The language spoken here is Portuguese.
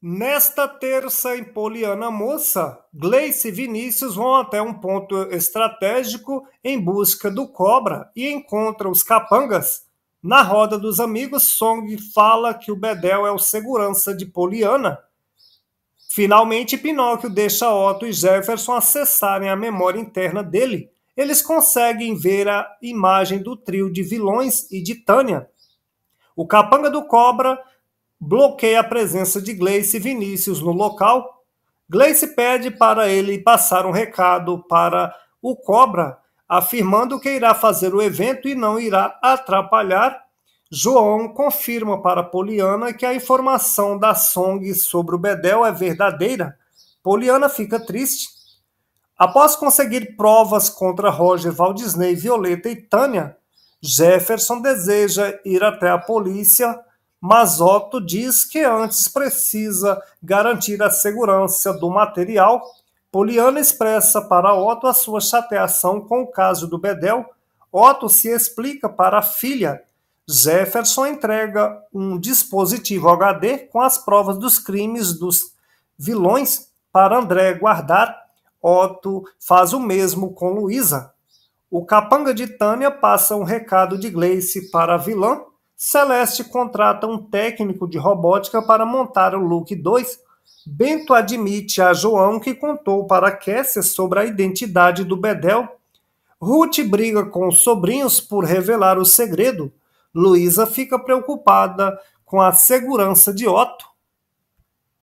Nesta terça, em Poliana Moça, Gleice e Vinícius vão até um ponto estratégico em busca do Cobra e encontram os capangas. Na roda dos amigos, Song fala que o Bedel é o segurança de Poliana. Finalmente, Pinóquio deixa Otto e Jefferson acessarem a memória interna dele. Eles conseguem ver a imagem do trio de vilões e de Tânia. O capanga do Cobra bloqueia a presença de Gleice e Vinícius no local. Gleice pede para ele passar um recado para o Cobra, afirmando que irá fazer o evento e não irá atrapalhar. João confirma para Poliana que a informação da Song sobre o Bedel é verdadeira. Poliana fica triste. Após conseguir provas contra Roger, Walt Disney, Violeta e Tânia, Jefferson deseja ir até a polícia mas Otto diz que antes precisa garantir a segurança do material. Poliana expressa para Otto a sua chateação com o caso do Bedel. Otto se explica para a filha. Jefferson entrega um dispositivo HD com as provas dos crimes dos vilões para André guardar. Otto faz o mesmo com Luísa. O capanga de Tânia passa um recado de Gleice para a vilã Celeste contrata um técnico de robótica para montar o Look 2. Bento admite a João que contou para Cassia sobre a identidade do Bedel. Ruth briga com os sobrinhos por revelar o segredo. Luísa fica preocupada com a segurança de Otto.